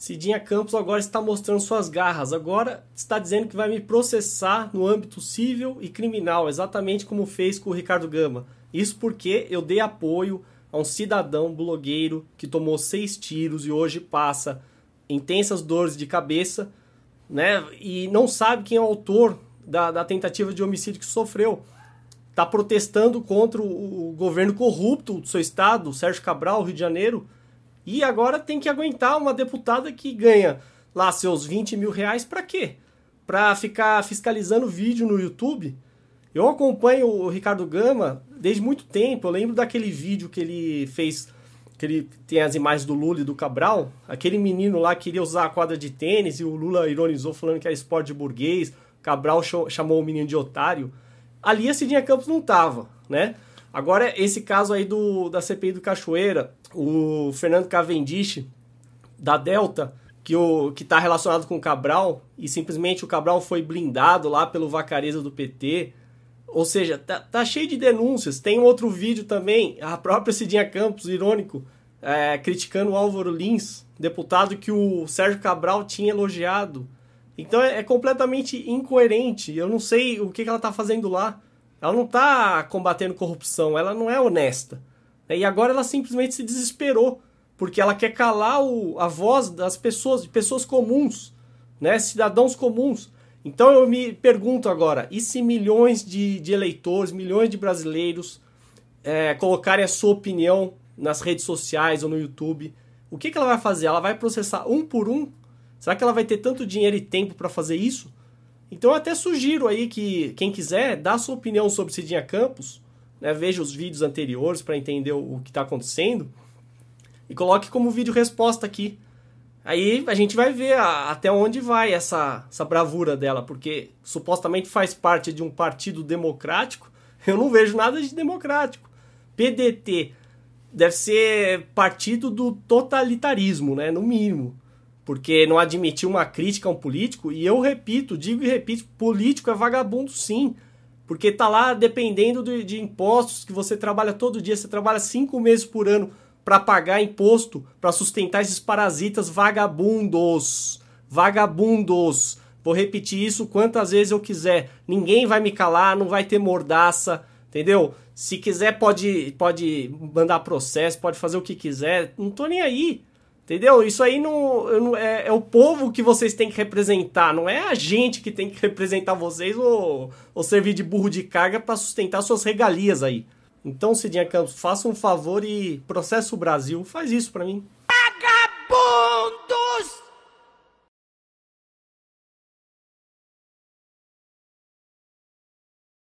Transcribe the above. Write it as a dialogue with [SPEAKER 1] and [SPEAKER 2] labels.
[SPEAKER 1] Cidinha Campos agora está mostrando suas garras. Agora está dizendo que vai me processar no âmbito civil e criminal, exatamente como fez com o Ricardo Gama. Isso porque eu dei apoio a um cidadão blogueiro que tomou seis tiros e hoje passa intensas dores de cabeça, né? E não sabe quem é o autor da, da tentativa de homicídio que sofreu. Está protestando contra o, o governo corrupto do seu estado, Sérgio Cabral, Rio de Janeiro e agora tem que aguentar uma deputada que ganha lá seus 20 mil reais para quê? Para ficar fiscalizando vídeo no YouTube? Eu acompanho o Ricardo Gama desde muito tempo. Eu lembro daquele vídeo que ele fez, que ele tem as imagens do Lula e do Cabral. Aquele menino lá queria usar a quadra de tênis e o Lula ironizou falando que era esporte burguês. Cabral chamou o menino de otário. Ali a Cidinha Campos não tava, né? Agora, esse caso aí do, da CPI do Cachoeira, o Fernando Cavendish, da Delta, que o que está relacionado com o Cabral, e simplesmente o Cabral foi blindado lá pelo vacareza do PT. Ou seja, tá, tá cheio de denúncias. Tem outro vídeo também, a própria Cidinha Campos, irônico, é, criticando o Álvaro Lins, deputado que o Sérgio Cabral tinha elogiado. Então é, é completamente incoerente. Eu não sei o que, que ela está fazendo lá. Ela não está combatendo corrupção, ela não é honesta. Né? E agora ela simplesmente se desesperou, porque ela quer calar o, a voz das pessoas, de pessoas comuns, né? cidadãos comuns. Então eu me pergunto agora: e se milhões de, de eleitores, milhões de brasileiros é, colocarem a sua opinião nas redes sociais ou no YouTube? O que, que ela vai fazer? Ela vai processar um por um? Será que ela vai ter tanto dinheiro e tempo para fazer isso? Então eu até sugiro aí que quem quiser dá sua opinião sobre Cidinha Campos, né, veja os vídeos anteriores para entender o que está acontecendo e coloque como vídeo resposta aqui. Aí a gente vai ver a, até onde vai essa, essa bravura dela, porque supostamente faz parte de um partido democrático. Eu não vejo nada de democrático. PDT deve ser partido do totalitarismo, né, no mínimo porque não admitiu uma crítica a um político, e eu repito, digo e repito, político é vagabundo sim, porque tá lá dependendo de, de impostos que você trabalha todo dia, você trabalha cinco meses por ano para pagar imposto, para sustentar esses parasitas vagabundos, vagabundos. Vou repetir isso quantas vezes eu quiser. Ninguém vai me calar, não vai ter mordaça, entendeu? Se quiser pode pode mandar processo, pode fazer o que quiser, não tô nem aí. Entendeu? Isso aí não, não é, é, o povo que vocês têm que representar, não é a gente que tem que representar vocês ou, ou servir de burro de carga para sustentar suas regalias aí. Então, Cidinha Campos, faça um favor e processa o Brasil, faz isso para mim.